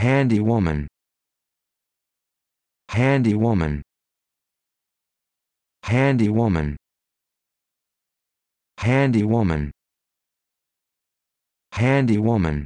Handy woman. Handy woman. Handy woman. Handy woman. Handy woman.